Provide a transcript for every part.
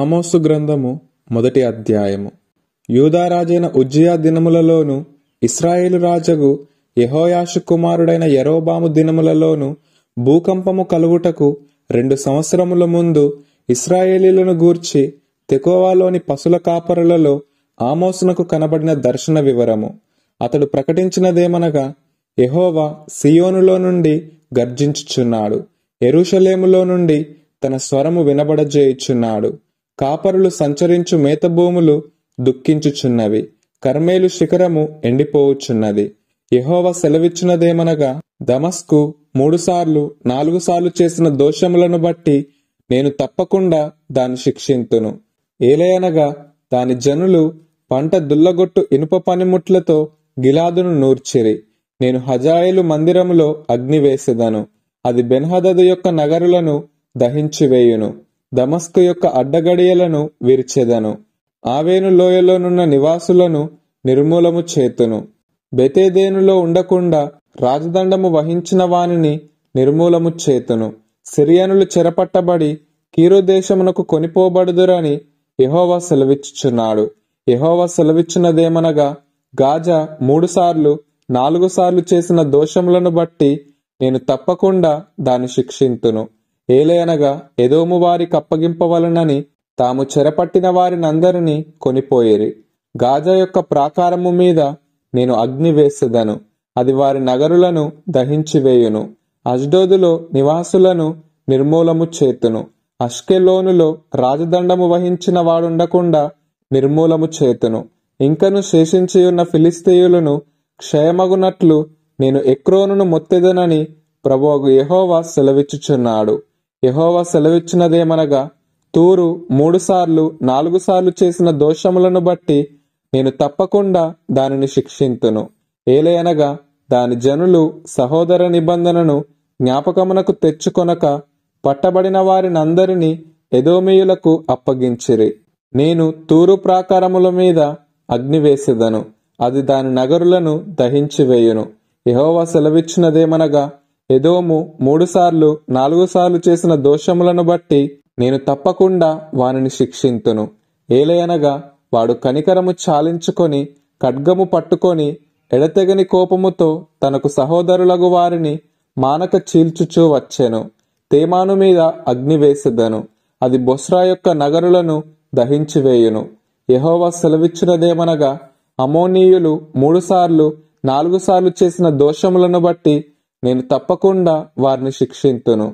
ఆమోసు గ్రంథము మొదటి అధ్యాయము యూదారాజైన ఉజ్జయా దినములలోను ఇస్రాయేలు రాజగు యహోయాషు కుమారుడైన యరోబాము దినములలోను భూకంపము కలుగుటకు రెండు సంవత్సరముల ముందు ఇస్రాయేలీలను గూర్చి తెకోవాలోని పశుల కాపరులలో ఆమోసునకు కనబడిన దర్శన వివరము అతడు ప్రకటించినదేమనగా యహోవా సియోనులో నుండి గర్జించుచున్నాడు ఎరుషలేములో నుండి తన స్వరము వినబడజేయుచున్నాడు కాపరులు సంచరించు మేతభూములు దుఃఖించుచున్నవి కర్మేలు శిఖరము ఎండిపోవచ్చున్నది యహోవ సెలవిచ్చినదేమనగా దమస్కు మూడుసార్లు నాలుగు సార్లు చేసిన దోషములను బట్టి నేను తప్పకుండా దాన్ని శిక్షింతును ఏలయనగా దాని జనులు పంట దుల్లగొట్టు ఇనుప పనిముట్లతో గిలాదును నూర్చిరి నేను హజాయిలు మందిరములో అగ్ని వేసేదను అది బెన్హదదు యొక్క నగరులను దహించివేయును దమస్కు యొక్క అడ్డగడియలను విరిచెదను ఆవేను లోయలోనున్న నివాసులను నిర్మూలము చేతును బెతేదేనులో ఉండకుండా రాజదండము వహించిన వానిని నిర్మూలము చేతును సిరియనులు చెరపట్టబడి కీరుదేశమునకు కొనిపోబడుదురని యహోవా సెలవిచ్చుచున్నాడు యహోవా సెలవిచ్చినదేమనగా గాజా మూడుసార్లు నాలుగు సార్లు చేసిన దోషములను బట్టి నేను తప్పకుండా దాన్ని శిక్షింతును ఏలయనగా ఎదోము వారి కప్పగింపవలనని తాము చెరపట్టిన వారినందరినీ కొనిపోయేరి గాజా యొక్క ప్రాకారము మీద నేను అగ్ని వేసేదను అది వారి నగరులను దహించివేయును అజ్డోదులో నివాసులను నిర్మూలము చేతును అష్కెలోనులో రాజదండము వహించిన వాడుండకుండా నిర్మూలము చేతును ఇంకను శేషించియున్న ఫిలిస్తీయులను క్షయమగునట్లు నేను ఎక్రోనును మొత్తెదనని ప్రభువు యహోవా సెలవిచ్చుచున్నాడు యహోవా సెలవిచ్చినదేమనగా తూరు మూడుసార్లు నాలుగు సార్లు చేసిన దోషములను బట్టి నేను తప్పకుండా దానిని శిక్షింతును ఏలయనగా దాని జనులు సహోదర నిబంధనను జ్ఞాపకమునకు తెచ్చుకొనక పట్టబడిన అందరినీ ఎదోమీయులకు అప్పగించిరి నేను తూరు ప్రాకారముల మీద అగ్నివేసేదను అది దాని నగరులను దహించివేయును యహోవా సెలవిచ్చినదేమనగా ఎదోము మూడుసార్లు నాలుగుసార్లు చేసిన దోషములను బట్టి నేను తప్పకుండా వానిని శిక్షింతును ఏలయనగా వాడు కనికరము చాలించుకొని ఖడ్గము పట్టుకొని ఎడతెగని కోపముతో తనకు సహోదరులకు వారిని మానక చీల్చుచూ వచ్చెను తేమాను మీద అగ్ని వేసిద్దను అది బొస్రా యొక్క నగరులను దహించివేయును యహోవా సెలవిచ్చినదేమనగా అమోనీయులు మూడుసార్లు నాలుగుసార్లు చేసిన దోషములను బట్టి నేను తప్పకుండా వారిని శిక్షింతును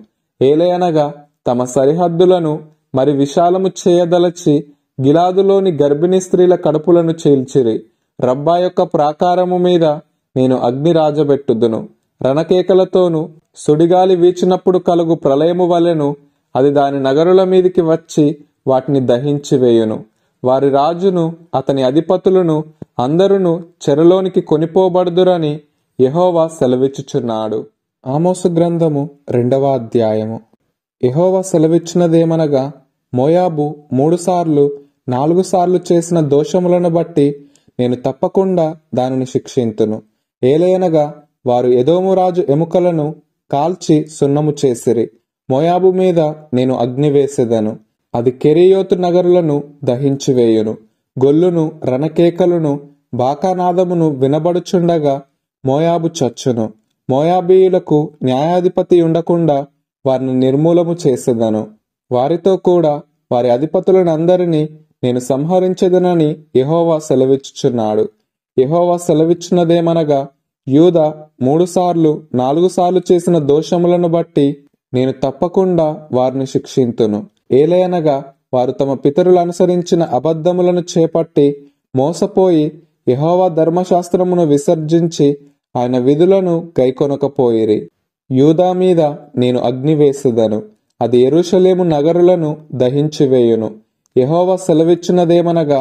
ఏలయనగా తమ సరిహద్దులను మరి విశాలము చేయదలచి గిలాదులోని గర్భిణీ స్త్రీల కడుపులను చీల్చిరి రబ్బా యొక్క ప్రాకారము మీద నేను అగ్ని రాజబెట్టుదును రణకేకలతోనూ సుడిగాలి వీచినప్పుడు కలుగు ప్రళయము వలెను అది దాని నగరుల మీదికి వచ్చి వాటిని దహించి వేయును వారి రాజును అతని అధిపతులను అందరును చెరలోనికి కొనిపోబడుదురని యహోవా సెలవిచ్చుచున్నాడు ఆమోసు గ్రంథము రెండవ అధ్యాయము యహోవా సెలవిచ్చినదేమనగా మోయాబు మూడుసార్లు నాలుగు సార్లు చేసిన దోషములను బట్టి నేను తప్పకుండా దానిని శిక్షింతును ఏలయనగా వారు ఎదోమురాజు ఎముకలను కాల్చి సున్నము చేసిరి మోయాబు మీద నేను అగ్ని అది కెరియోతు నగరులను దహించివేయును గొల్లును రణకేకలను బాకానాదమును వినబడుచుండగా మోయాబు చచ్చును మోయాబీయులకు న్యాయాధిపతి ఉండకుండా వారిని నిర్మూలము చేసేదను వారితో కూడా వారి అధిపతులనందరినీ నేను సంహరించేదనని యహోవా సెలవిచ్చుచున్నాడు యహోవా సెలవిచ్చినదేమనగా యూద మూడుసార్లు నాలుగు సార్లు చేసిన దోషములను బట్టి నేను తప్పకుండా వారిని శిక్షింతును ఏలయనగా వారు తమ పితరులు అనుసరించిన అబద్ధములను చేపట్టి మోసపోయి యహోవా ధర్మశాస్త్రమును విసర్జించి ఆయన విధులను గైకొనకపోయిరి యూదా మీద నేను అగ్ని వేసేదను అది ఎరుషలేము నగరులను దహించివేయును యహోవా సెలవిచ్చినదేమనగా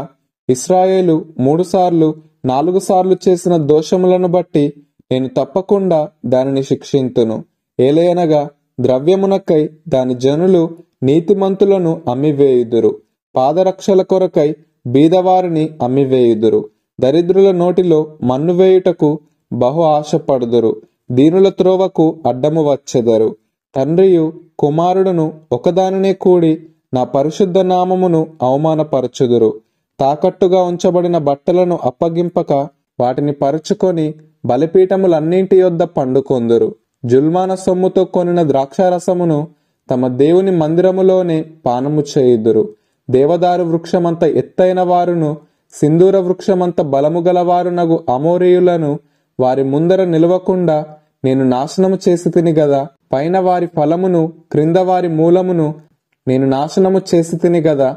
ఇస్రాయేలు మూడుసార్లు నాలుగు సార్లు చేసిన దోషములను బట్టి నేను తప్పకుండా దానిని శిక్షింతును ఏలయనగా ద్రవ్యమునకై దాని జనులు నీతిమంతులను అమ్మివేయుదురు పాదరక్షల కొరకై బీదవారిని అమ్మివేయుదురు దరిద్రుల నోటిలో మన్ను వేయుటకు బహు ఆశపడుదురు దీనుల త్రోవకు అడ్డము వచ్చెదరు తండ్రియు కుమారుడును ఒకదానినే కూడి నా పరిశుద్ధ నామమును అవమానపరచుదురు తాకట్టుగా ఉంచబడిన బట్టలను అప్పగింపక వాటిని పరుచుకొని బలిపీఠములన్నింటి యొద్ద పండుకొందురు జుల్మాన సొమ్ముతో కొనిన ద్రాక్షారసమును తమ దేవుని మందిరములోనే పానము చేయుదురు దేవదారు వృక్షమంత ఎత్తైన వారును సింధూర వృక్షమంత బలము గలవారునగు అమోరేయులను వారి ముందర నిలవకుండా నేను నాశనము చేసి తిని గదా పైన వారి ఫలమును క్రింద వారి మూలమును నేను నాశనము చేసి తిని గదా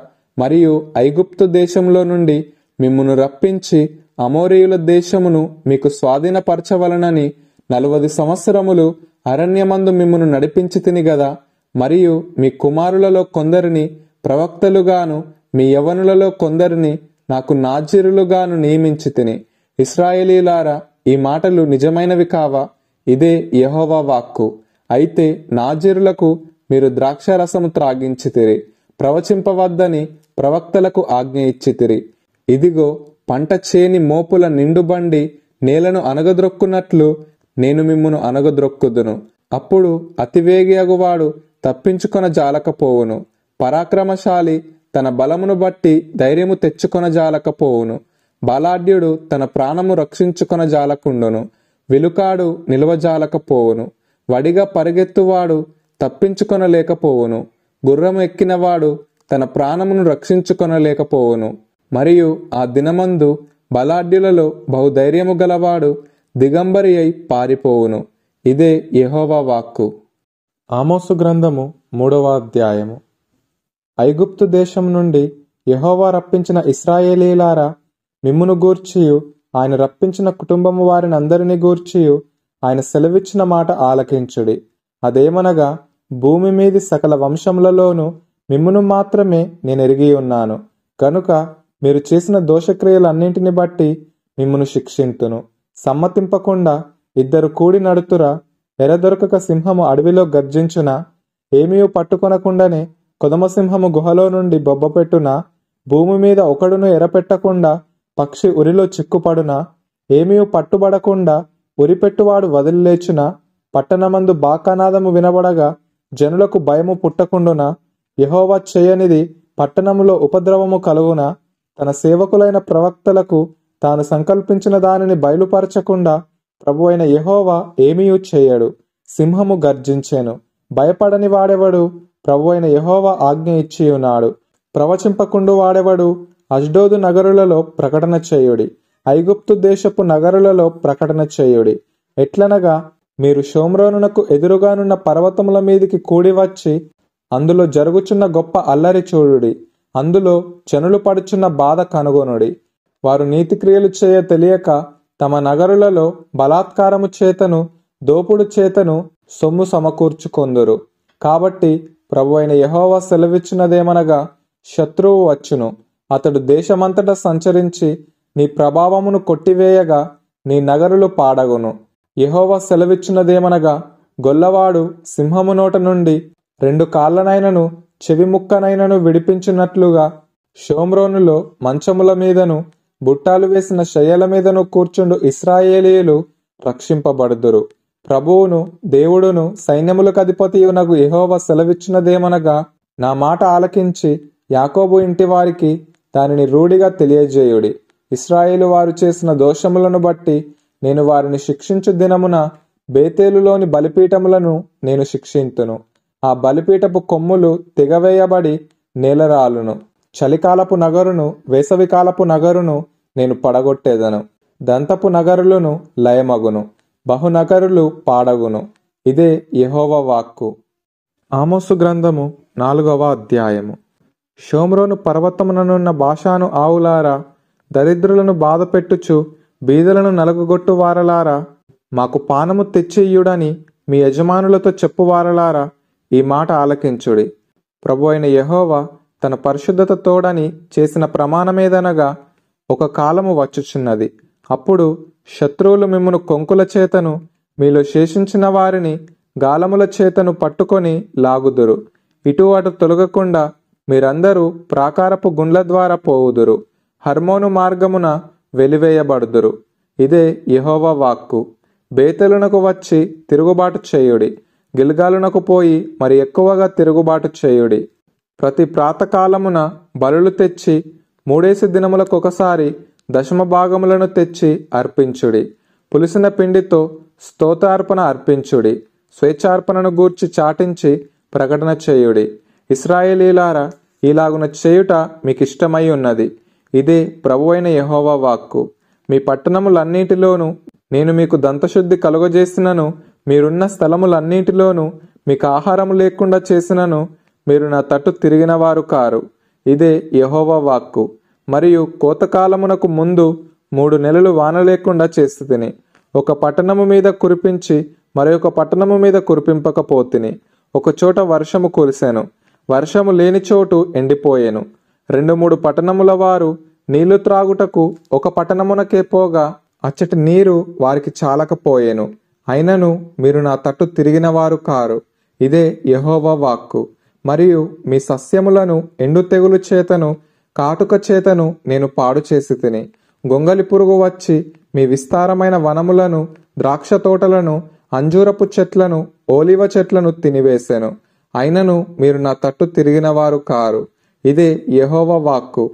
మరియు ఐగుప్తు దేశంలో నుండి మిమ్మును రప్పించి అమోరేయుల దేశమును మీకు స్వాధీనపరచవలనని నలవది సంవత్సరములు అరణ్యమందు మిమ్మును నడిపించి తిని గదా మరియు మీ కుమారులలో కొందరిని ప్రవక్తలుగాను మీ యవనులలో కొందరిని నాకు నాజీరులుగాను నియమించి తిని ఇస్రాయేలీలారా ఈ మాటలు నిజమైనవి కావా ఇదే యహోవా వాక్కు అయితే నాజీరులకు మీరు ద్రాక్షరసము త్రాగించితిరి ప్రవచింపవద్దని ప్రవక్తలకు ఆజ్ఞ ఇచ్చితిరి ఇదిగో పంట చేని మోపుల నిండుబండి నేలను అనగద్రొక్కున్నట్లు నేను మిమ్మును అనగద్రొక్కుదును అప్పుడు అతివేగి అగువాడు తప్పించుకొన జాలకపోవును పరాక్రమశాలి తన బలమును బట్టి ధైర్యము తెచ్చుకొనజాలకపోవును బలాఢ్యుడు తన ప్రాణము రక్షించుకొనజాలకుండును వెలుకాడు నిలవజాలకపోవును వడిగా పరిగెత్తువాడు తప్పించుకొనలేకపోవును గుర్రము ఎక్కినవాడు తన ప్రాణమును రక్షించుకొనలేకపోవును మరియు ఆ దినమందు బలాఢ్యులలో బహుధైర్యము గలవాడు దిగంబరి అయి పారిపోవును ఇదే యహోవా వాక్కు ఆమోసు గ్రంథము మూడవ అధ్యాయము ఐగుప్తు దేశం నుండి యహోవా రప్పించిన ఇస్రాయేలీలారా మిమ్మును గూర్చియు ఆయన రప్పించిన కుటుంబము వారిని అందరిని గూర్చియు ఆయన సెలవిచ్చిన మాట ఆలకించుడి అదేమనగా భూమి మీది సకల వంశములలోనూ మిమ్మును మాత్రమే నేను ఎరిగి ఉన్నాను కనుక మీరు చేసిన దోషక్రియలన్నింటిని బట్టి మిమ్మును శిక్షింతును సమ్మతింపకుండా ఇద్దరు కూడి నడుతురా ఎరదొరకక సింహము అడవిలో గర్జించున ఏమీ పట్టుకొనకుండానే కొదమసింహము గుహలో నుండి బొబ్బపెట్టున భూమి మీద ఒకడును ఎరపెట్టకుండా పక్షి ఉరిలో చిక్కుపడున ఏమీ పట్టుబడకుండా ఉరిపెట్టువాడు వదిలిలేచున పట్టణమందు బాకానాదము వినబడగా జనులకు భయము పుట్టకుండున యహోవా చేయనిది పట్టణములో ఉపద్రవము కలుగున తన సేవకులైన ప్రవక్తలకు తాను సంకల్పించిన దానిని బయలుపరచకుండా ప్రభు అయిన యహోవా ఏమీ చేయడు సింహము గర్జించాను భయపడని వాడెవడు ప్రభు అయిన యహోవ ఆజ్ఞ ఇచ్చి ఉన్నాడు ప్రవచింపకుండు వాడెవడు అజ్డోదు నగరులలో ప్రకటన చేయుడి ఐగుప్తు దేశపు నగరులలో ప్రకటన చేయుడి ఎట్లనగా మీరు షోమ్రోనునకు ఎదురుగానున్న పర్వతముల మీదికి కూడి వచ్చి అందులో జరుగుచున్న గొప్ప అల్లరి చూడుడి అందులో చెనులు పడుచున్న బాధ కనుగొనుడి వారు నీతిక్రియలు చేయ తెలియక తమ నగరులలో బలాత్కారము చేతను దోపుడు చేతను సొమ్ము సమకూర్చుకొందురు కాబట్టి ప్రభు అయిన యహోవా సెలవిచ్చినదేమనగా శత్రువు వచ్చును అతడు దేశమంతటా సంచరించి నీ ప్రభావమును కొట్టివేయగా నీ నగరులు పాడగును యహోవా సెలవిచ్చినదేమనగా గొల్లవాడు సింహము నోట నుండి రెండు కాళ్ళనైనను చెవి ముక్కనైనను విడిపించినట్లుగా షోమ్రోనులో మంచముల మీదను బుట్టాలు వేసిన శయ్యల మీదను కూర్చుండు ఇస్రాయేలీయులు రక్షింపబడుదురు ప్రభువును దేవుడును అధిపతి నగు ఎహోవ సెలవిచ్చినదేమనగా నా మాట ఆలకించి యాకోబు ఇంటి వారికి దానిని రూఢిగా తెలియజేయుడి ఇస్రాయేలు వారు చేసిన దోషములను బట్టి నేను వారిని శిక్షించు దినమున బేతేలులోని బలిపీఠములను నేను శిక్షింతును ఆ బలిపీఠపు కొమ్ములు తెగవేయబడి నేలరాలును చలికాలపు నగరును వేసవికాలపు నగరును నేను పడగొట్టేదను దంతపు నగరులను లయమగును బహునగరులు పాడగును ఇదే యహోవ వాక్కు ఆమోసు గ్రంథము నాలుగవ అధ్యాయము షోమ్రోను పర్వతముననున్న భాషాను ఆవులారా దరిద్రులను బాధపెట్టుచు బీదలను నలుగుగొట్టు వారలారా మాకు పానము తెచ్చేయుడని మీ యజమానులతో చెప్పువారలారా ఈ మాట ఆలకించుడి ప్రభు అయిన యహోవా తన పరిశుద్ధత తోడని చేసిన ప్రమాణమేదనగా ఒక కాలము వచ్చుచున్నది అప్పుడు శత్రువులు మిమ్మను కొంకుల చేతను మీలో శేషించిన వారిని గాలముల చేతను పట్టుకొని లాగుదురు ఇటు అటు తొలగకుండా మీరందరూ ప్రాకారపు గుండ్ల ద్వారా పోవుదురు హర్మోను మార్గమున వెలివేయబడుదురు ఇదే యహోవ వాక్కు బేతలునకు వచ్చి తిరుగుబాటు చేయుడి గిల్గాలునకు పోయి మరి ఎక్కువగా తిరుగుబాటు చేయుడి ప్రతి ప్రాతకాలమున బలులు తెచ్చి మూడేసి దినములకు ఒకసారి దశమ భాగములను తెచ్చి అర్పించుడి పులిసిన పిండితో స్తోత్రార్పణ అర్పించుడి స్వేచ్ఛార్పణను గూర్చి చాటించి ప్రకటన చేయుడి ఇస్రాయేలీలారా ఇలాగున చేయుట మీకు ఇష్టమై ఉన్నది ఇదే ప్రభు అయిన యహోవా వాక్కు మీ పట్టణములన్నిటిలోనూ నేను మీకు దంతశుద్ధి కలుగజేసినను మీరున్న స్థలములన్నిటిలోనూ మీకు ఆహారము లేకుండా చేసినను మీరు నా తట్టు తిరిగిన వారు కారు ఇదే యహోవా వాక్కు మరియు కోతకాలమునకు ముందు మూడు నెలలు వాన లేకుండా చేస్తుని ఒక పట్టణము మీద కురిపించి మరొక పట్టణము మీద కురిపింపకపోతిని ఒక చోట వర్షము కురిశాను వర్షము లేని చోటు ఎండిపోయాను రెండు మూడు పట్టణముల వారు నీళ్లు త్రాగుటకు ఒక పట్టణమునకే పోగా అచ్చటి నీరు వారికి చాలకపోయేను అయినను మీరు నా తట్టు తిరిగిన వారు కారు ఇదే యహోవా వాక్కు మరియు మీ సస్యములను ఎండు తెగులు చేతను కాటుక చేతను నేను పాడు చేసి తిని గొంగలి పురుగు వచ్చి మీ విస్తారమైన వనములను ద్రాక్ష తోటలను అంజూరపు చెట్లను ఓలివ చెట్లను తినివేశాను అయినను మీరు నా తట్టు తిరిగినవారు కారు ఇదే యహోవ వాక్కు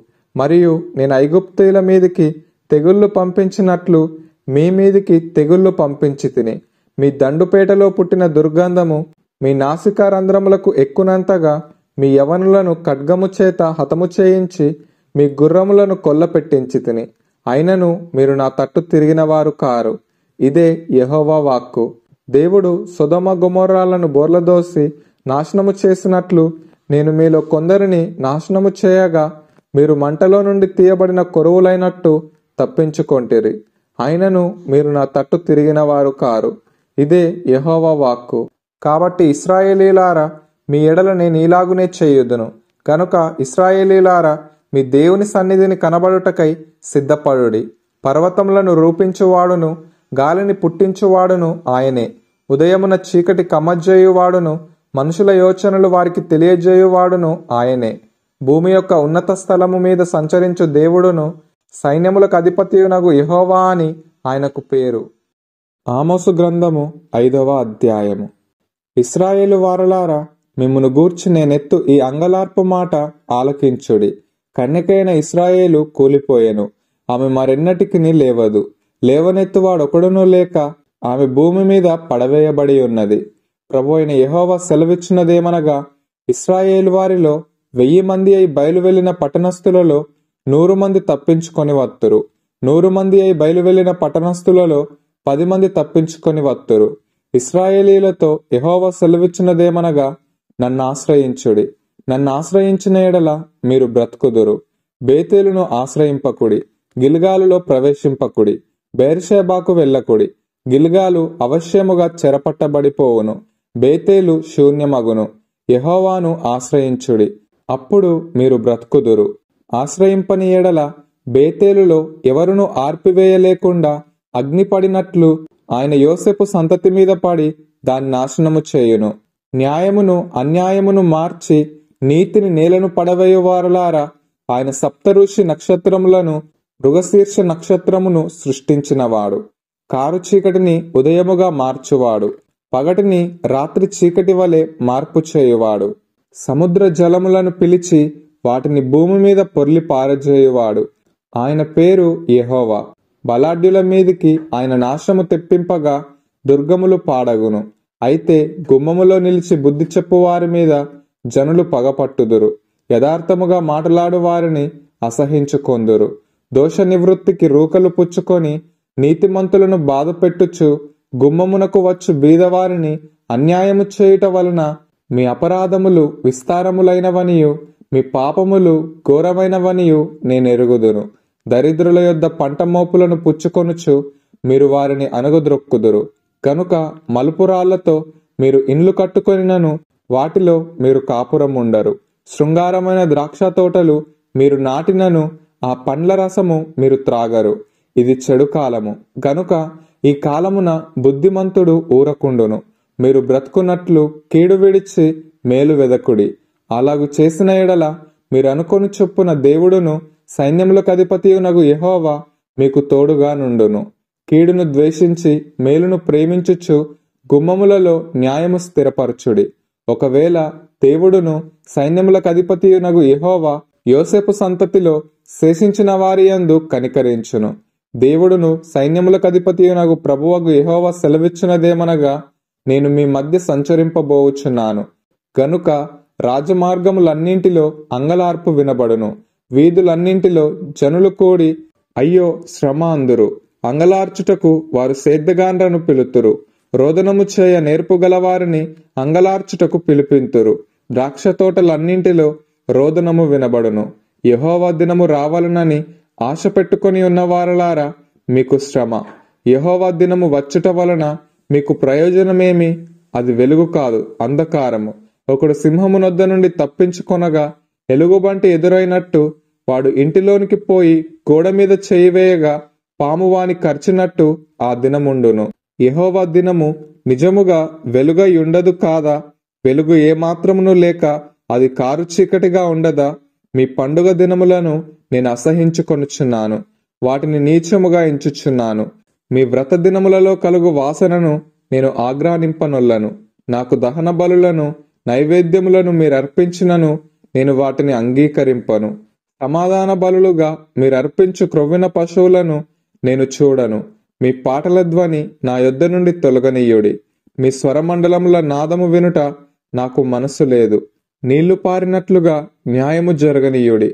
మరియు నేను ఐగుప్తుల మీదికి తెగుళ్ళు పంపించినట్లు మీ మీదికి తెగుళ్ళు పంపించి తిని మీ దండుపేటలో పుట్టిన దుర్గంధము మీ రంధ్రములకు ఎక్కునంతగా మీ యవనులను ఖడ్గము చేత హతము చేయించి మీ గుర్రములను కొల్లపెట్టించి తిని అయినను మీరు నా తట్టు తిరిగిన వారు కారు ఇదే యహోవా వాక్కు దేవుడు సుధమ గుమోరాలను బోర్లదోసి నాశనము చేసినట్లు నేను మీలో కొందరిని నాశనము చేయగా మీరు మంటలో నుండి తీయబడిన కొరువులైనట్టు తప్పించుకొంటిరి అయినను మీరు నా తట్టు తిరిగిన వారు కారు ఇదే యహోవా వాక్కు కాబట్టి ఇస్రాయేలీలారా మీ ఎడల నేను ఇలాగునే చేయుదును కనుక ఇస్రాయేలీలారా మీ దేవుని సన్నిధిని కనబడుటకై సిద్ధపడుడి పర్వతములను రూపించువాడును గాలిని పుట్టించువాడును ఆయనే ఉదయమున చీకటి కమ్మజేయువాడును మనుషుల యోచనలు వారికి తెలియజేయువాడును ఆయనే భూమి యొక్క ఉన్నత స్థలము మీద సంచరించు దేవుడును సైన్యములకు అధిపతియునగు యహోవా అని ఆయనకు పేరు ఆమోసు గ్రంథము ఐదవ అధ్యాయము ఇస్రాయేలు వారలారా మిమ్మును గూర్చి నేనెత్తు ఈ అంగలార్పు మాట ఆలకించుడి కన్యకైన ఇస్రాయేలు కూలిపోయాను ఆమె మరెన్నటికి లేవదు లేవనెత్తువాడొకడునూ లేక ఆమె భూమి మీద పడవేయబడి ఉన్నది ప్రభు అయిన యహోవ సెలవిచ్చినదేమనగా ఇస్రాయేల్ వారిలో వెయ్యి మంది అయి బయలు వెళ్లిన పట్టణస్థులలో నూరు మంది తప్పించుకొని వత్తురు నూరు మంది అయి బయలు వెళ్లిన పట్టణస్థులలో పది మంది తప్పించుకొని వత్తురు ఇస్రాయేలీలతో యహోవ సెలవిచ్చినదేమనగా నన్ను ఆశ్రయించుడి నన్ను ఆశ్రయించిన ఎడల మీరు బ్రతుకుదురు బేతేలును ఆశ్రయింపకుడి గిల్గాలులో ప్రవేశింపకుడి బేర్షేబాకు వెళ్ళకుడి గిల్గాలు అవశ్యముగా చెరపట్టబడిపోవును బేతేలు శూన్యమగును యహోవాను ఆశ్రయించుడి అప్పుడు మీరు బ్రతుకుదురు ఆశ్రయింపని ఎడల బేతేలులో ఎవరును ఆర్పివేయలేకుండా అగ్ని పడినట్లు ఆయన యోసెపు సంతతి మీద పడి దాన్ని నాశనము చేయును న్యాయమును అన్యాయమును మార్చి నీతిని నేలను పడవేయువారులారా ఆయన సప్తఋషి నక్షత్రములను మృగశీర్ష నక్షత్రమును సృష్టించినవాడు కారు చీకటిని ఉదయముగా మార్చువాడు పగటిని రాత్రి చీకటి వలె మార్పు చేయువాడు సముద్ర జలములను పిలిచి వాటిని భూమి మీద పొర్లి పారజేయువాడు ఆయన పేరు యహోవా బలాఢ్యుల మీదికి ఆయన నాశము తెప్పింపగా దుర్గములు పాడగును అయితే గుమ్మములో నిలిచి బుద్ధి చెప్పువారి మీద జనులు పగపట్టుదురు యథార్థముగా మాటలాడు వారిని అసహించుకొందురు దోష నివృత్తికి రూకలు పుచ్చుకొని నీతిమంతులను బాధ పెట్టుచు గుమ్మమునకు వచ్చు బీదవారిని అన్యాయము చేయుట వలన మీ అపరాధములు విస్తారములైనవనియు మీ పాపములు ఘోరమైనవనియు నేనెరుగుదును దరిద్రుల యొద్ద పంట మోపులను పుచ్చుకొనుచు మీరు వారిని అనుగుద్రొక్కుదురు కనుక మలుపురాళ్లతో మీరు ఇండ్లు కట్టుకొనినను వాటిలో మీరు కాపురం ఉండరు శృంగారమైన ద్రాక్ష తోటలు మీరు నాటినను ఆ పండ్ల రసము మీరు త్రాగరు ఇది చెడు కాలము గనుక ఈ కాలమున బుద్ధిమంతుడు ఊరకుండును మీరు బ్రతుకున్నట్లు కీడు విడిచి మేలు వెదకుడి అలాగు చేసిన ఎడల మీరు అనుకొని చొప్పున దేవుడును సైన్యములకు అధిపతియునగు యహోవా మీకు తోడుగా నుండును కీడును ద్వేషించి మేలును ప్రేమించుచు గుమ్మములలో న్యాయము స్థిరపరచుడి ఒకవేళ దేవుడును సైన్యములకు అధిపతియునగు ఇహోవా యోసేపు సంతతిలో శేషించిన వారి యందు కనికరించును దేవుడును సైన్యములకు అధిపతియునగు ప్రభువగు ఇహోవా సెలవిచ్చినదేమనగా నేను మీ మధ్య సంచరింపబోవుచున్నాను గనుక రాజమార్గములన్నింటిలో అంగలార్పు వినబడును వీధులన్నింటిలో జనులు కూడి అయ్యో శ్రమ అందురు అంగలార్చుటకు వారు సేద్దగాండ్రను పిలుతురు రోదనము చేయ నేర్పుగలవారిని అంగలార్చుటకు పిలిపింతురు ద్రాక్ష తోటలన్నింటిలో రోదనము వినబడును యహోవా దినము రావాలనని ఆశ పెట్టుకొని ఉన్న వారలారా మీకు శ్రమ యహోవా దినము వచ్చుట వలన మీకు ప్రయోజనమేమి అది వెలుగు కాదు అంధకారము ఒకడు నొద్ద నుండి తప్పించుకొనగా ఎలుగుబంటి ఎదురైనట్టు వాడు ఇంటిలోనికి పోయి గోడ మీద చేయివేయగా పామువాని ఖర్చునట్టు ఆ దినముండును యహోవ దినము నిజముగా వెలుగయుండదు కాదా వెలుగు ఏమాత్రమును లేక అది కారు చీకటిగా ఉండదా మీ పండుగ దినములను నేను అసహించుకొనుచున్నాను వాటిని నీచముగా ఎంచుచున్నాను మీ వ్రత దినములలో కలుగు వాసనను నేను ఆగ్రహింపనొల్లను నాకు దహన బలులను నైవేద్యములను మీరు అర్పించినను నేను వాటిని అంగీకరింపను సమాధాన బలులుగా మీరు అర్పించు క్రొవ్విన పశువులను నేను చూడను మీ పాటల ధ్వని నా యొద్ద నుండి తొలగనీయుడి మీ స్వరమండలముల నాదము వినుట నాకు మనసు లేదు నీళ్లు పారినట్లుగా న్యాయము జరగనీయుడి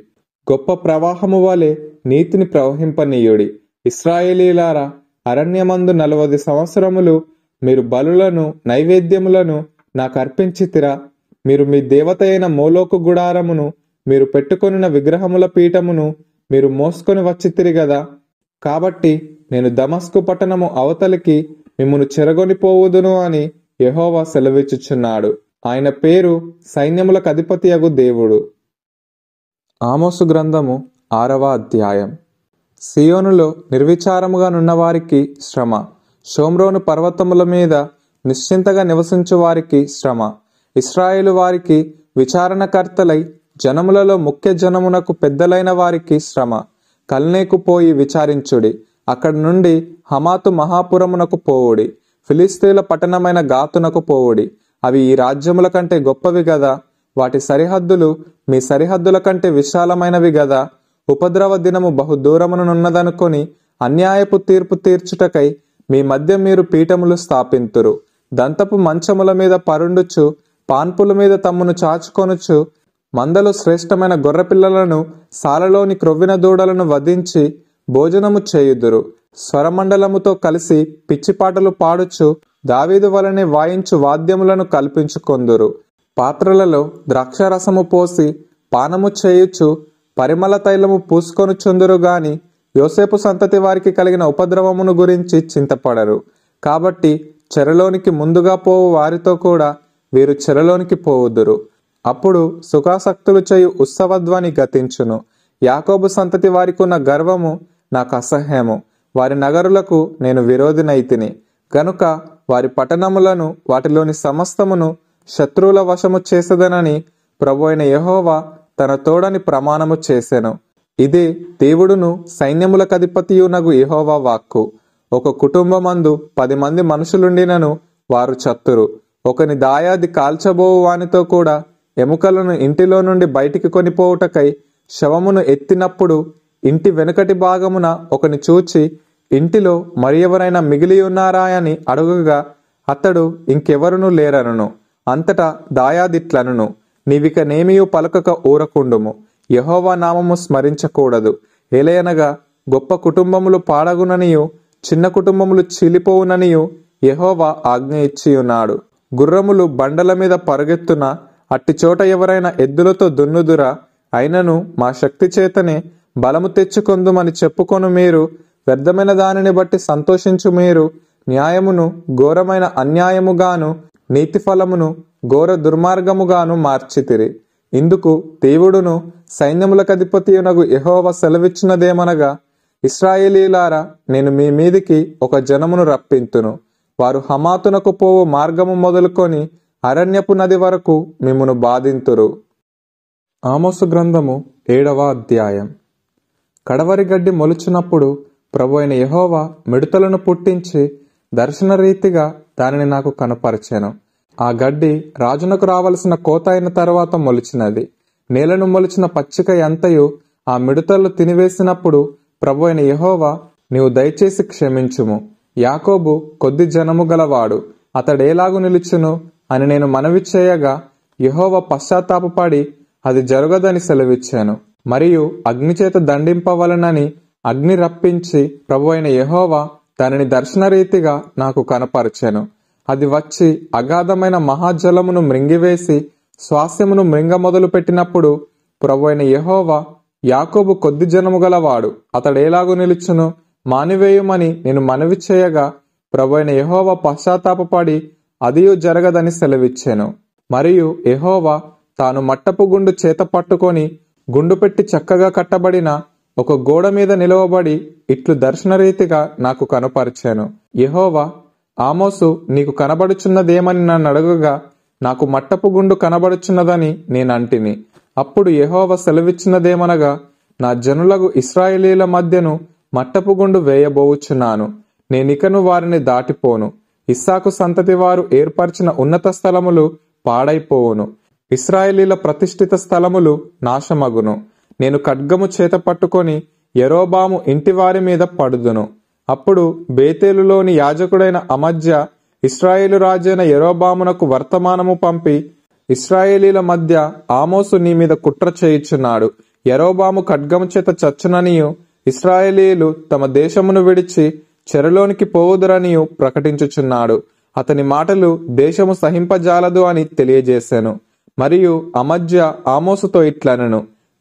గొప్ప ప్రవాహము వలె నీతిని ప్రవహింపనీయుడి ఇస్రాయేలీలారా అరణ్యమందు నలవది సంవత్సరములు మీరు బలులను నైవేద్యములను నాకు అర్పించితిరా మీరు మీ దేవత అయిన మోలోకు గుడారమును మీరు పెట్టుకొనిన విగ్రహముల పీఠమును మీరు మోసుకొని వచ్చితిరి గదా కాబట్టి నేను దమస్కు పట్టణము అవతలికి మిమ్మను చెరగొనిపోవుదును అని యహోవా సెలవిచ్చుచున్నాడు ఆయన పేరు సైన్యములకు అధిపతి అగు దేవుడు ఆమోసు గ్రంథము ఆరవ అధ్యాయం సియోనులో నిర్విచారముగా నున్నవారికి శ్రమ షోమ్రోను పర్వతముల మీద నిశ్చింతగా నివసించు వారికి శ్రమ ఇస్రాయేలు వారికి విచారణకర్తలై జనములలో ముఖ్య జనమునకు పెద్దలైన వారికి శ్రమ కల్నేకు పోయి విచారించుడి అక్కడి నుండి హమాతు మహాపురమునకు పోవుడి ఫిలిస్తీన్ల పట్టణమైన గాతునకు పోవుడి అవి ఈ రాజ్యముల కంటే గొప్పవి గదా వాటి సరిహద్దులు మీ సరిహద్దుల కంటే విశాలమైనవి గదా ఉపద్రవ దినము బహుదూరముననున్నదనుకొని అన్యాయపు తీర్పు తీర్చుటకై మీ మధ్య మీరు పీఠములు స్థాపింతురు దంతపు మంచముల మీద పరుండుచు పాన్పుల మీద తమ్మును చాచుకొనుచు మందలో శ్రేష్టమైన గొర్రెపిల్లలను సాలలోని క్రొవ్విన దూడలను వధించి భోజనము చేయుదురు స్వరమండలముతో కలిసి పిచ్చిపాటలు పాడుచు దావీదు వలనే వాయించు వాద్యములను కల్పించుకొందురు పాత్రలలో ద్రాక్షరసము పోసి పానము చేయుచు పరిమళ తైలము పూసుకొని చుందురు గాని యోసేపు సంతతి వారికి కలిగిన ఉపద్రవమును గురించి చింతపడరు కాబట్టి చెరలోనికి ముందుగా పోవు వారితో కూడా వీరు చెరలోనికి పోవుదురు అప్పుడు సుఖాసక్తులు చేయు ఉత్సవధ్వని గతించును యాకోబు సంతతి వారికున్న గర్వము నాకు అసహ్యము వారి నగరులకు నేను విరోధినైతిని గనుక వారి పట్టణములను వాటిలోని సమస్తమును శత్రువుల వశము చేసేదనని ప్రభు అయిన యహోవా తన తోడని ప్రమాణము చేశాను ఇది దేవుడును సైన్యములకధిపతియునగు యహోవా వాక్కు ఒక కుటుంబమందు పది మంది మనుషులుండినను వారు చత్తురు ఒకని దాయాది కాల్చబోవు వానితో కూడా ఎముకలను ఇంటిలో నుండి బయటికి కొనిపోవుటకై శవమును ఎత్తినప్పుడు ఇంటి వెనుకటి భాగమున ఒకని చూచి ఇంటిలో మరి ఎవరైనా మిగిలి ఉన్నారా అని అడుగగా అతడు ఇంకెవరును లేరనను అంతటా దాయాదిట్లనను నీవిక నేమియు పలకక ఊరకుండుము యహోవా నామము స్మరించకూడదు ఎలయనగా గొప్ప కుటుంబములు పాడగుననియు చిన్న కుటుంబములు చీలిపోవుననియు యహోవా ఆజ్ఞ ఇచ్చియున్నాడు గుర్రములు బండల మీద పరుగెత్తున అట్టి చోట ఎవరైనా ఎద్దులతో దున్నుదురా అయినను మా శక్తి చేతనే బలము తెచ్చుకొందుమని చెప్పుకొను మీరు వ్యర్థమైన దానిని బట్టి సంతోషించు మీరు న్యాయమును ఘోరమైన అన్యాయముగాను నీతి ఫలమును ఘోర దుర్మార్గముగాను మార్చితిరి ఇందుకు దేవుడును సైన్యములకధిపతియునగు యహోవ సెలవిచ్చినదేమనగా ఇస్రాయేలీలారా నేను మీ మీదికి ఒక జనమును రప్పింతును వారు హమాతునకు పోవు మార్గము మొదలుకొని అరణ్యపు నది వరకు మిమ్మును బాధింతురు ఆమోసు గ్రంథము ఏడవ అధ్యాయం కడవరి గడ్డి మొలుచున్నప్పుడు ప్రభు అయిన యహోవా పుట్టించి పుట్టించి రీతిగా దానిని నాకు కనపరిచాను ఆ గడ్డి రాజునకు రావలసిన కోత అయిన తర్వాత మొలిచినది నేలను మొలిచిన పచ్చిక ఎంతయు ఆ మిడతలు తినివేసినప్పుడు ప్రభు అయిన యహోవా నీవు దయచేసి క్షమించుము యాకోబు కొద్ది జనము గలవాడు అతడేలాగు నిలుచును అని నేను మనవి చేయగా యహోవ పశ్చాత్తాపడి అది జరగదని సెలవిచ్చాను మరియు అగ్నిచేత దండింపవలనని అగ్ని రప్పించి ప్రభు అయిన యహోవా దానిని దర్శనరీతిగా నాకు కనపరిచాను అది వచ్చి అగాధమైన మహాజలమును మృంగివేసి స్వాస్యమును మృంగ మొదలు పెట్టినప్పుడు ప్రభు అయిన యాకోబు కొద్ది జనము గలవాడు అతడేలాగు నిలుచును మానివేయమని నేను మనవి చేయగా ప్రభు అయిన యహోవ పశ్చాత్తాపడి అదియు జరగదని సెలవిచ్చాను మరియు ఎహోవా తాను మట్టపు గుండు చేత పట్టుకొని గుండు పెట్టి చక్కగా కట్టబడిన ఒక గోడ మీద నిలవబడి ఇట్లు దర్శనరీతిగా నాకు కనపరిచాను ఎహోవా ఆమోసు నీకు కనబడుచున్నదేమని నన్ను అడగగా నాకు మట్టపు గుండు కనబడుచున్నదని నేనంటిని అప్పుడు ఎహోవ సెలవిచ్చినదేమనగా నా జనులకు ఇస్రాయేలీల మధ్యను మట్టపు గుండు వేయబోవుచున్నాను నేనికను వారిని దాటిపోను ఇస్సాకు సంతతి వారు ఏర్పరిచిన ఉన్నత స్థలములు పాడైపోవును ఇస్రాయేలీల ప్రతిష్ఠిత స్థలములు నాశమగును నేను ఖడ్గము చేత పట్టుకొని ఎరోబాము ఇంటి వారి మీద పడుదును అప్పుడు బేతేలులోని యాజకుడైన అమధ్య ఇస్రాయేలు రాజైన ఎరోబామునకు వర్తమానము పంపి ఇస్రాయేలీల మధ్య ఆమోసు నీ మీద కుట్ర చేయుచున్నాడు ఎరోబాము ఖడ్గము చేత చచ్చుననియు ఇస్రాయేలీలు తమ దేశమును విడిచి చెరలోనికి పోవుదురని ప్రకటించుచున్నాడు అతని మాటలు దేశము సహింపజాలదు అని తెలియజేశాను మరియు అమధ్య ఆమోసుతో ఇట్లనను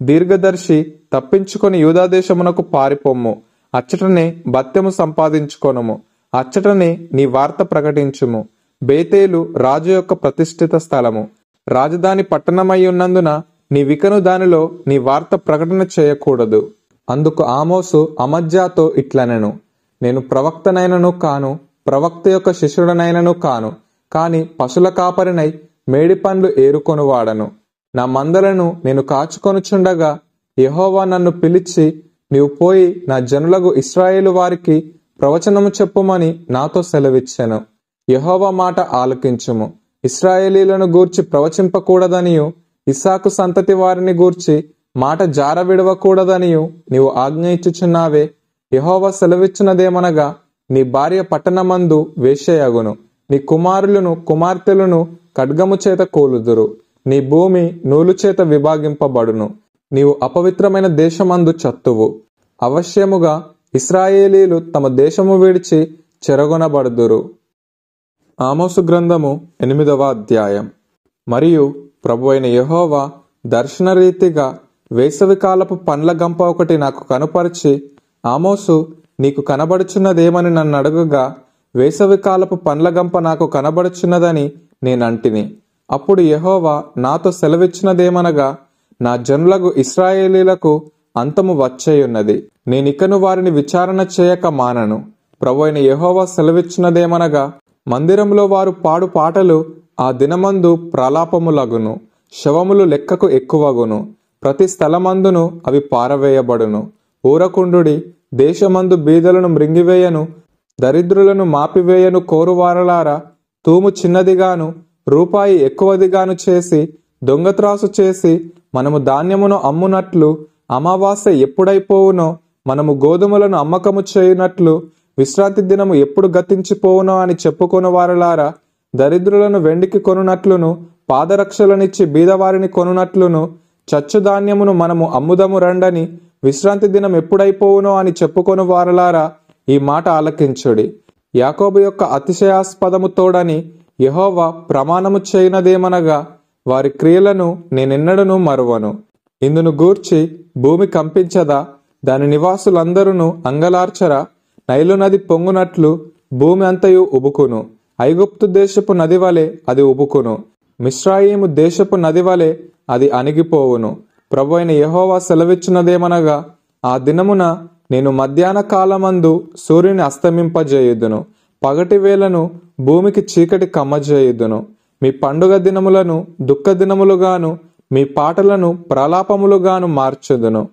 దీర్ఘదర్శి తప్పించుకొని యూదాదేశమునకు పారిపోమ్ము అచ్చటనే భత్యము సంపాదించుకొనము అచ్చటనే నీ వార్త ప్రకటించుము బేతేలు రాజు యొక్క ప్రతిష్ఠిత స్థలము రాజధాని పట్టణమై ఉన్నందున నీ వికను దానిలో నీ వార్త ప్రకటన చేయకూడదు అందుకు ఆమోసు అమధ్యతో ఇట్లనెను నేను ప్రవక్తనైనను కాను ప్రవక్త యొక్క శిష్యుడనైనను కాను కాని పశుల కాపరినై మేడి పండ్లు వాడను నా మందలను నేను కాచుకొనుచుండగా యహోవా నన్ను పిలిచి నీవు పోయి నా జనులకు ఇస్రాయేలు వారికి ప్రవచనము చెప్పుమని నాతో సెలవిచ్చాను యహోవా మాట ఆలకించుము ఇస్రాయేలీలను గూర్చి ప్రవచింపకూడదనియు ఇసాకు సంతతి వారిని గూర్చి మాట జారవిడవకూడదనియు నీవు ఆజ్ఞయించుచున్నావే యహోవ సెలవిచ్చినదేమనగా నీ భార్య పట్టణమందు వేశ్యయగును నీ కుమారులను కుమార్తెలను ఖడ్గము చేత కోలుదురు నీ భూమి నూలు చేత విభాగింపబడును నీవు అపవిత్రమైన దేశమందు చత్తువు అవశ్యముగా ఇస్రాయేలీలు తమ దేశము విడిచి చెరగొనబడుదురు ఆమోసు గ్రంథము ఎనిమిదవ అధ్యాయం మరియు ప్రభు అయిన యహోవా దర్శనరీతిగా వేసవికాలపు పండ్ల గంప ఒకటి నాకు కనుపరిచి ఆమోసు నీకు కనబడుచున్నదేమని నన్ను అడగగా వేసవికాలపు పండ్ల గంప నాకు కనబడుచున్నదని నేనంటిని అప్పుడు యహోవా నాతో సెలవిచ్చినదేమనగా నా జనులకు ఇస్రాయేలీలకు అంతము వచ్చేయున్నది నేనికను వారిని విచారణ చేయక మానను ప్రభైన యహోవా సెలవిచ్చినదేమనగా మందిరంలో వారు పాడు పాటలు ఆ దినమందు ప్రలాపములగును శవములు లెక్కకు ఎక్కువగును ప్రతి స్థలమందును అవి పారవేయబడును ఊరకుండుడి దేశమందు బీదలను మృంగివేయను దరిద్రులను మాపివేయను కోరువారలారా తూము చిన్నదిగాను రూపాయి ఎక్కువదిగాను చేసి దొంగత్రాసు చేసి మనము ధాన్యమును అమ్మునట్లు అమావాస్య ఎప్పుడైపోవునో మనము గోధుమలను అమ్మకము చేయునట్లు విశ్రాంతి దినము ఎప్పుడు గతించిపోవునో అని చెప్పుకున్న వారలారా దరిద్రులను వెండికి కొనునట్లును పాదరక్షలనిచ్చి బీదవారిని కొనునట్లును చచ్చు ధాన్యమును మనము అమ్ముదము రండని విశ్రాంతి దినం ఎప్పుడైపోవునో అని చెప్పుకొని వారలారా ఈ మాట ఆలకించుడి యాకోబు యొక్క అతిశయాస్పదము తోడని యహోవ ప్రమాణము చేయనదేమనగా వారి క్రియలను నేనెన్నడను మరువను ఇందును గూర్చి భూమి కంపించదా దాని నివాసులందరూ అంగలార్చరా నైలు నది పొంగునట్లు భూమి అంతయు ఉబుకును ఐగుప్తు దేశపు నది వలె అది ఉబుకును మిశ్రాయిము దేశపు నది వలె అది అణిగిపోవును ప్రభు అయిన యహోవా సెలవిచ్చినదేమనగా ఆ దినమున నేను మధ్యాహ్న కాలమందు సూర్యుని అస్తమింపజేయుదును పగటి వేలను భూమికి చీకటి కమ్మజేయుదును మీ పండుగ దినములను దుఃఖ దినములుగాను మీ పాటలను ప్రలాపములుగాను మార్చుదును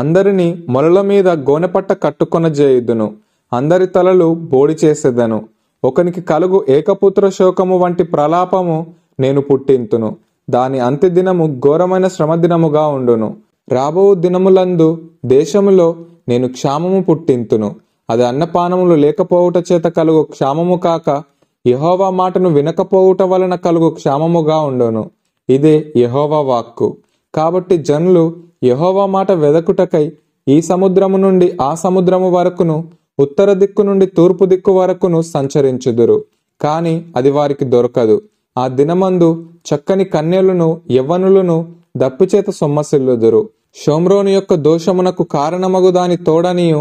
అందరినీ మొలల మీద గోనెపట్ట చేయుదును అందరి తలలు బోడి చేసేదను ఒకనికి కలుగు ఏకపుత్ర శోకము వంటి ప్రలాపము నేను పుట్టింతును దాని దినము ఘోరమైన శ్రమదినముగా ఉండును రాబో దినములందు దేశములో నేను క్షామము పుట్టింతును అది అన్నపానములు లేకపోవుట చేత కలుగు క్షామము కాక యహోవా మాటను వినకపోవుట వలన కలుగు క్షామముగా ఉండును ఇదే యహోవా వాక్కు కాబట్టి జనులు యహోవా మాట వెదకుటకై ఈ సముద్రము నుండి ఆ సముద్రము వరకును ఉత్తర దిక్కు నుండి తూర్పు దిక్కు వరకును సంచరించుదురు కానీ అది వారికి దొరకదు ఆ దినమందు చక్కని కన్యలను యవ్వనులను దప్పుచేత సొమ్మసిల్లుదురు షోమ్రోను యొక్క దోషమునకు కారణమగు దాని తోడనియు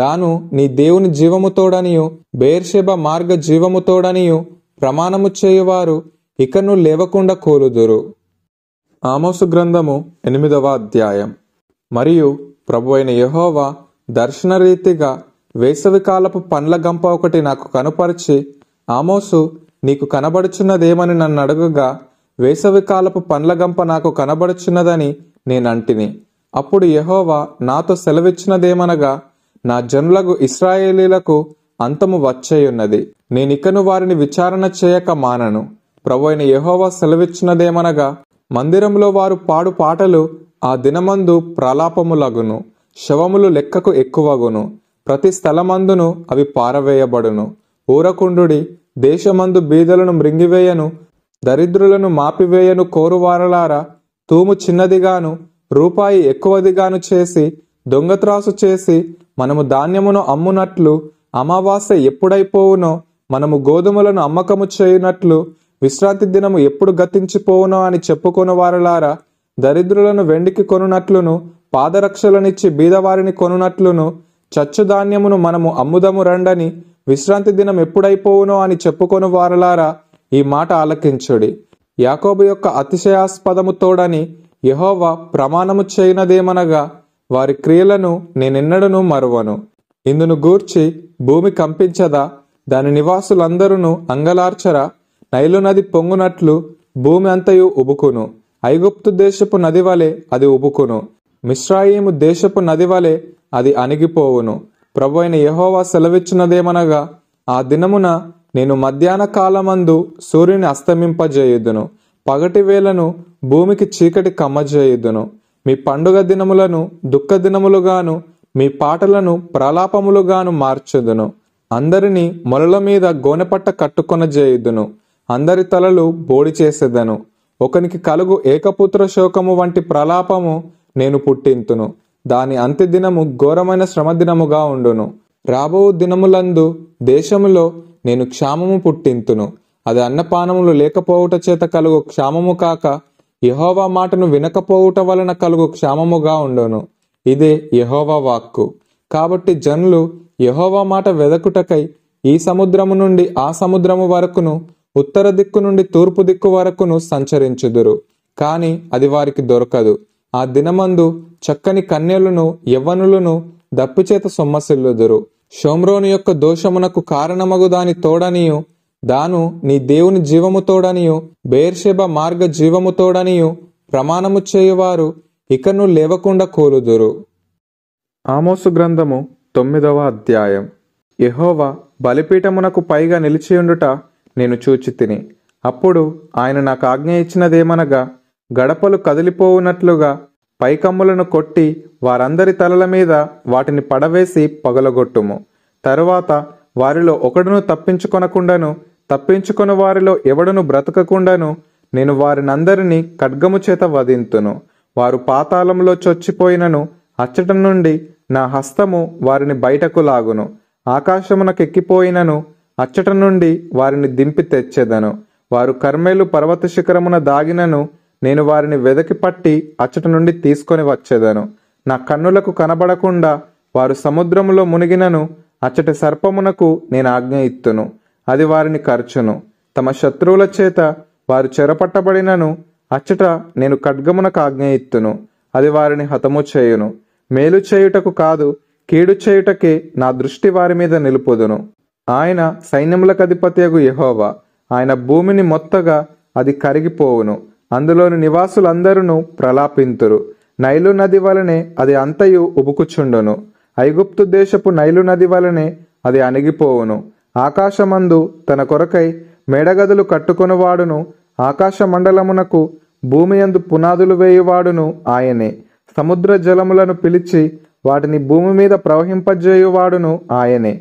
దాను నీ దేవుని జీవము తోడనియు బేర్షెబ మార్గ జీవము తోడనియు ప్రమాణము చేయువారు ఇకను లేవకుండా కోలుదురు ఆమోసు గ్రంథము ఎనిమిదవ అధ్యాయం మరియు ప్రభు అయిన యహోవా దర్శనరీతిగా వేసవికాలపు పండ్ల గంప ఒకటి నాకు కనుపరిచి ఆమోసు నీకు కనబడుచున్నదేమని నన్ను అడుగుగా వేసవికాలపు పండ్ల గంప నాకు కనబడుచున్నదని నేనంటిని అప్పుడు యహోవా నాతో సెలవిచ్చినదేమనగా నా జనులకు ఇస్రాయేలీలకు అంతము వచ్చేయున్నది నేనికను వారిని విచారణ చేయక మానను ప్రభు అయిన యహోవా సెలవిచ్చినదేమనగా మందిరంలో వారు పాడు పాటలు ఆ దినమందు ప్రలాపములగును శవములు లెక్కకు ఎక్కువగును ప్రతి స్థలమందును అవి పారవేయబడును ఊరకుండు దేశమందు బీదలను మృంగివేయను దరిద్రులను మాపివేయను కోరువారలారా తూము చిన్నదిగాను రూపాయి ఎక్కువదిగాను చేసి దొంగత్రాసు చేసి మనము ధాన్యమును అమ్మునట్లు అమావాస్య ఎప్పుడైపోవునో మనము గోధుమలను అమ్మకము చేయునట్లు విశ్రాంతి దినము ఎప్పుడు గతించిపోవునో అని చెప్పుకొని వారలారా దరిద్రులను వెండికి కొనునట్లును పాదరక్షలనిచ్చి బీదవారిని కొనునట్లును చచ్చు ధాన్యమును మనము అమ్ముదము రండని విశ్రాంతి దినం ఎప్పుడైపోవునో అని చెప్పుకొని వారలారా ఈ మాట ఆలకించుడి యాకోబు యొక్క అతిశయాస్పదము తోడని యహోవా ప్రమాణము చేయనదేమనగా వారి క్రియలను నేనెన్నడను మరువను ఇందును గూర్చి భూమి కంపించదా దాని నివాసులందరూ అంగలార్చరా నైలు నది పొంగునట్లు భూమి అంతయు ఉబుకును ఐగుప్తు దేశపు నది వలె అది ఉబుకును మిశ్రాయిము దేశపు నది వలె అది అణిగిపోవును ప్రభు అయిన యహోవా సెలవిచ్చినదేమనగా ఆ దినమున నేను మధ్యాహ్న కాలమందు సూర్యుని అస్తమింపజేయుదును పగటి వేలను భూమికి చీకటి కమ్మజేయుదును మీ పండుగ దినములను దుఃఖ దినములుగాను మీ పాటలను ప్రలాపములుగాను మార్చుదును అందరినీ మొలల మీద గోనెపట్ట కట్టుకొనజేయుదును అందరి తలలు బోడి చేసేదను ఒకనికి కలుగు ఏకపుత్ర శోకము వంటి ప్రలాపము నేను పుట్టింతును దాని అంత్య దినము ఘోరమైన శ్రమ దినముగా ఉండును రాబో దినములందు దేశములో నేను క్షామము పుట్టింతును అది అన్నపానములు లేకపోవుట చేత కలుగు క్షామము కాక యహోవా మాటను వినకపోవుట వలన కలుగు క్షామముగా ఉండను ఇదే యహోవా వాక్కు కాబట్టి జనులు యహోవా మాట వెదకుటకై ఈ సముద్రము నుండి ఆ సముద్రము వరకును ఉత్తర దిక్కు నుండి తూర్పు దిక్కు వరకును సంచరించుదురు కానీ అది వారికి దొరకదు ఆ దినమందు చక్కని కన్యలను యవ్వనులను దప్పుచేత సొమ్మసిల్లుదురు షోమ్రోను యొక్క దోషమునకు కారణమగు దాని తోడనియు దాను నీ దేవుని జీవము తోడనియు బేర్షెబ మార్గ జీవము తోడనియు ప్రమాణము చేయువారు ఇకను లేవకుండా కోలుదురు ఆమోసు గ్రంథము తొమ్మిదవ అధ్యాయం యహోవ బలిపీఠమునకు పైగా నిలిచియుండుట నేను చూచి అప్పుడు ఆయన నాకు ఆజ్ఞ ఇచ్చినదేమనగా గడపలు కదిలిపోవునట్లుగా పైకమ్ములను కొట్టి వారందరి తలల మీద వాటిని పడవేసి పగలగొట్టుము తరువాత వారిలో ఒకడును తప్పించుకొనకుండాను తప్పించుకుని వారిలో ఎవడను బ్రతకకుండాను నేను వారినందరినీ ఖడ్గము చేత వధింతును వారు పాతాళంలో చొచ్చిపోయినను అచ్చట నుండి నా హస్తము వారిని బయటకు లాగును ఆకాశమునకెక్కిపోయినను అచ్చట నుండి వారిని దింపి తెచ్చేదను వారు కర్మేలు పర్వత శిఖరమున దాగినను నేను వారిని వెదకి పట్టి అచ్చట నుండి తీసుకొని వచ్చేదాను నా కన్నులకు కనబడకుండా వారు సముద్రములో మునిగినను అచ్చటి సర్పమునకు నేను ఆజ్ఞ ఇత్తును అది వారిని ఖర్చును తమ శత్రువుల చేత వారు చెరపట్టబడినను అచ్చట నేను ఖడ్గమునకు ఆజ్ఞ ఇత్తును అది వారిని హతము చేయును మేలు చేయుటకు కాదు కీడు చేయుటకే నా దృష్టి వారి మీద నిలుపుదును ఆయన సైన్యములకు అధిపతి యహోవా ఆయన భూమిని మొత్తగా అది కరిగిపోవును అందులోని నివాసులందరూ ప్రలాపింతురు నైలు నది వలనే అది అంతయు ఉబుకుచుండును ఐగుప్తు దేశపు నైలు నది వలనే అది అణిగిపోవును ఆకాశమందు తన కొరకై మేడగదులు కట్టుకొనువాడును ఆకాశ మండలమునకు భూమి అందు పునాదులు వేయువాడును ఆయనే సముద్ర జలములను పిలిచి వాటిని భూమి మీద ప్రవహింపజేయువాడును ఆయనే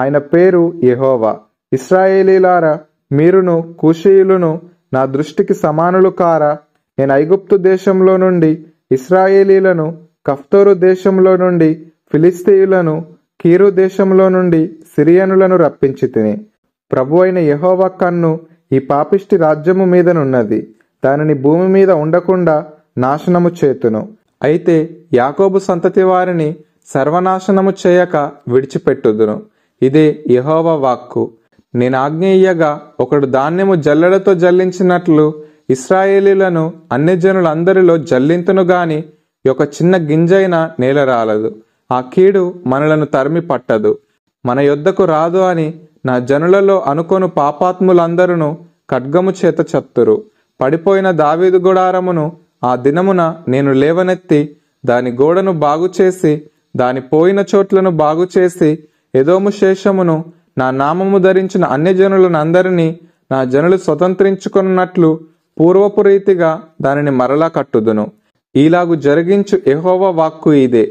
ఆయన పేరు యహోవా ఇస్రాయేలీలారా మీరును కుషీయులను నా దృష్టికి సమానులు కారా నేను ఐగుప్తు దేశంలో నుండి ఇస్రాయేలీలను కఫ్తోరు దేశంలో నుండి ఫిలిస్తీయులను కీరు దేశంలో నుండి సిరియనులను రప్పించి తిని ప్రభు అయిన కన్ను ఈ పాపిష్టి రాజ్యము మీదనున్నది దానిని భూమి మీద ఉండకుండా నాశనము చేతును అయితే యాకోబు సంతతి వారిని సర్వనాశనము చేయక విడిచిపెట్టుదును ఇదే యహోవ వాక్కు నేను ఆజ్ఞేయగా ఒకడు ధాన్యము జల్లెడతో జల్లించినట్లు ఇస్రాయేలీలను అన్యజనులందరిలో జల్లింతును గాని ఒక చిన్న గింజైన నేల రాలదు ఆ కీడు మనలను తరిమి పట్టదు మన యొద్దకు రాదు అని నా జనులలో అనుకోను పాపాత్ములందరూ ఖడ్గము చేత చెత్తురు పడిపోయిన దావీదు గుడారమును ఆ దినమున నేను లేవనెత్తి దాని గోడను బాగుచేసి దాని పోయిన చోట్లను బాగుచేసి ఎదోము శేషమును నా నామము ధరించిన అన్యజనులను అందరినీ నా జనులు స్వతంత్రించుకున్నట్లు పూర్వపు రీతిగా దానిని మరలా కట్టుదును ఈలాగు జరిగించు ఎహోవ వాక్కు ఇదే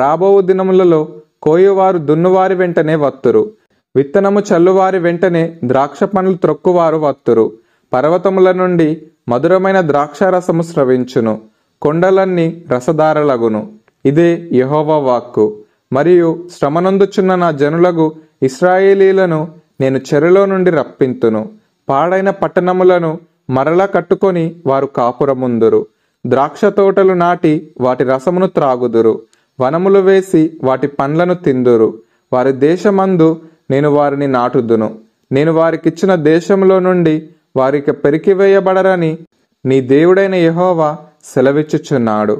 రాబో దినములలో కోయువారు దున్నువారి వెంటనే వత్తురు విత్తనము చల్లువారి వెంటనే ద్రాక్ష పండ్లు త్రొక్కువారు వత్తురు పర్వతముల నుండి మధురమైన ద్రాక్ష రసము స్రవించును కొండలన్నీ రసధారలగును ఇదే యహోవ వాక్కు మరియు శ్రమనందుచున్న నా జనులకు ఇస్రాయేలీలను నేను చెరలో నుండి రప్పింతును పాడైన పట్టణములను మరలా కట్టుకొని వారు కాపురముందురు ద్రాక్ష తోటలు నాటి వాటి రసమును త్రాగుదురు వనములు వేసి వాటి పండ్లను తిందురు వారి దేశమందు నేను వారిని నాటుదును నేను వారికిచ్చిన దేశంలో నుండి వారికి పెరికివేయబడరని నీ దేవుడైన యహోవా సెలవిచ్చుచున్నాడు